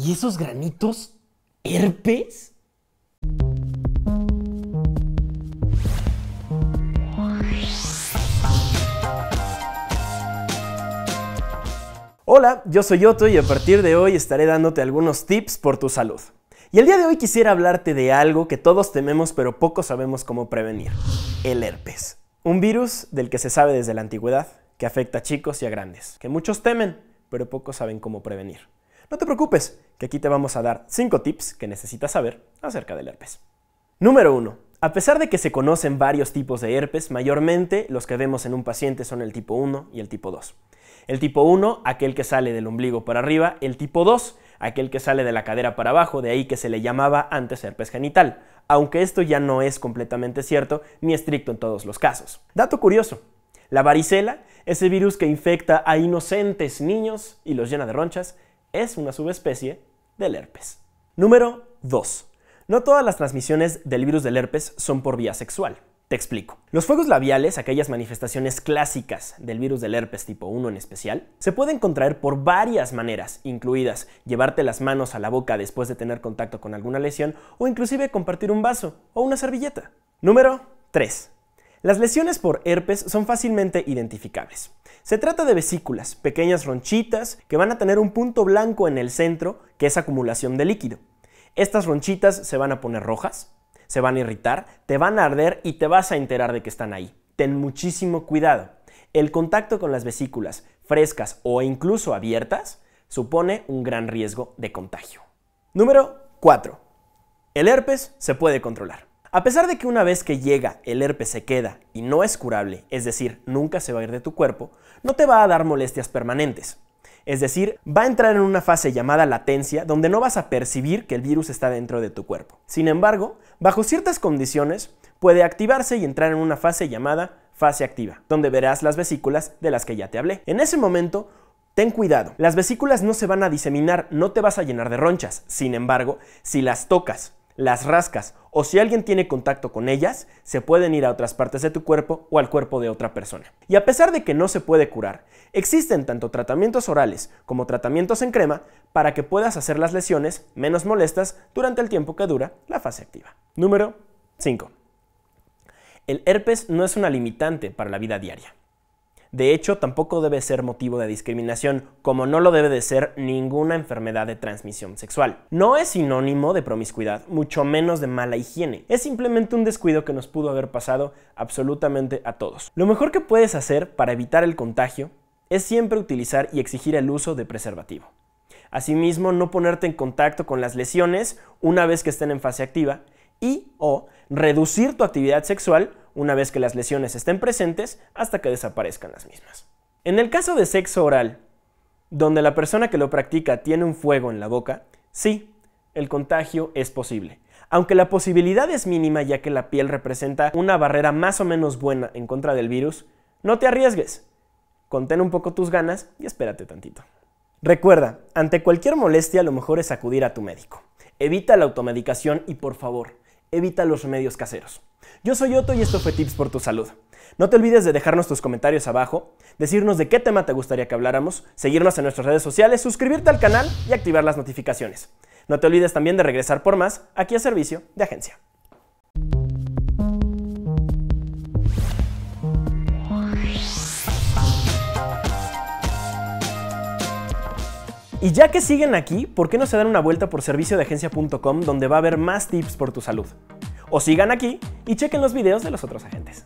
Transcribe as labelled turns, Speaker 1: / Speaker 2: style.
Speaker 1: ¿Y esos granitos? ¿Herpes? Hola, yo soy Otto y a partir de hoy estaré dándote algunos tips por tu salud. Y el día de hoy quisiera hablarte de algo que todos tememos pero poco sabemos cómo prevenir, el herpes. Un virus del que se sabe desde la antigüedad, que afecta a chicos y a grandes, que muchos temen pero pocos saben cómo prevenir. No te preocupes, que aquí te vamos a dar 5 tips que necesitas saber acerca del herpes. Número 1. A pesar de que se conocen varios tipos de herpes, mayormente los que vemos en un paciente son el tipo 1 y el tipo 2. El tipo 1, aquel que sale del ombligo para arriba, el tipo 2, aquel que sale de la cadera para abajo, de ahí que se le llamaba antes herpes genital, aunque esto ya no es completamente cierto ni estricto en todos los casos. Dato curioso, la varicela, ese virus que infecta a inocentes niños y los llena de ronchas, es una subespecie del herpes. Número 2. No todas las transmisiones del virus del herpes son por vía sexual. Te explico. Los fuegos labiales, aquellas manifestaciones clásicas del virus del herpes tipo 1 en especial, se pueden contraer por varias maneras, incluidas llevarte las manos a la boca después de tener contacto con alguna lesión o inclusive compartir un vaso o una servilleta. Número 3. Las lesiones por herpes son fácilmente identificables. Se trata de vesículas, pequeñas ronchitas que van a tener un punto blanco en el centro, que es acumulación de líquido. Estas ronchitas se van a poner rojas, se van a irritar, te van a arder y te vas a enterar de que están ahí. Ten muchísimo cuidado. El contacto con las vesículas frescas o incluso abiertas supone un gran riesgo de contagio. Número 4. El herpes se puede controlar. A pesar de que una vez que llega el herpes se queda y no es curable, es decir, nunca se va a ir de tu cuerpo, no te va a dar molestias permanentes. Es decir, va a entrar en una fase llamada latencia donde no vas a percibir que el virus está dentro de tu cuerpo. Sin embargo, bajo ciertas condiciones, puede activarse y entrar en una fase llamada fase activa, donde verás las vesículas de las que ya te hablé. En ese momento, Ten cuidado, las vesículas no se van a diseminar, no te vas a llenar de ronchas. Sin embargo, si las tocas, las rascas o si alguien tiene contacto con ellas, se pueden ir a otras partes de tu cuerpo o al cuerpo de otra persona. Y a pesar de que no se puede curar, existen tanto tratamientos orales como tratamientos en crema para que puedas hacer las lesiones menos molestas durante el tiempo que dura la fase activa. Número 5. El herpes no es una limitante para la vida diaria. De hecho, tampoco debe ser motivo de discriminación, como no lo debe de ser ninguna enfermedad de transmisión sexual. No es sinónimo de promiscuidad, mucho menos de mala higiene. Es simplemente un descuido que nos pudo haber pasado absolutamente a todos. Lo mejor que puedes hacer para evitar el contagio es siempre utilizar y exigir el uso de preservativo. Asimismo, no ponerte en contacto con las lesiones una vez que estén en fase activa y o reducir tu actividad sexual una vez que las lesiones estén presentes hasta que desaparezcan las mismas. En el caso de sexo oral, donde la persona que lo practica tiene un fuego en la boca, sí, el contagio es posible. Aunque la posibilidad es mínima ya que la piel representa una barrera más o menos buena en contra del virus, no te arriesgues. Contén un poco tus ganas y espérate tantito. Recuerda, ante cualquier molestia lo mejor es acudir a tu médico. Evita la automedicación y por favor, evita los remedios caseros. Yo soy Otto y esto fue Tips por tu Salud. No te olvides de dejarnos tus comentarios abajo, decirnos de qué tema te gustaría que habláramos, seguirnos en nuestras redes sociales, suscribirte al canal y activar las notificaciones. No te olvides también de regresar por más aquí a servicio de agencia. Y ya que siguen aquí, ¿por qué no se dan una vuelta por serviciodeagencia.com donde va a haber más tips por tu salud? O sigan aquí y chequen los videos de los otros agentes.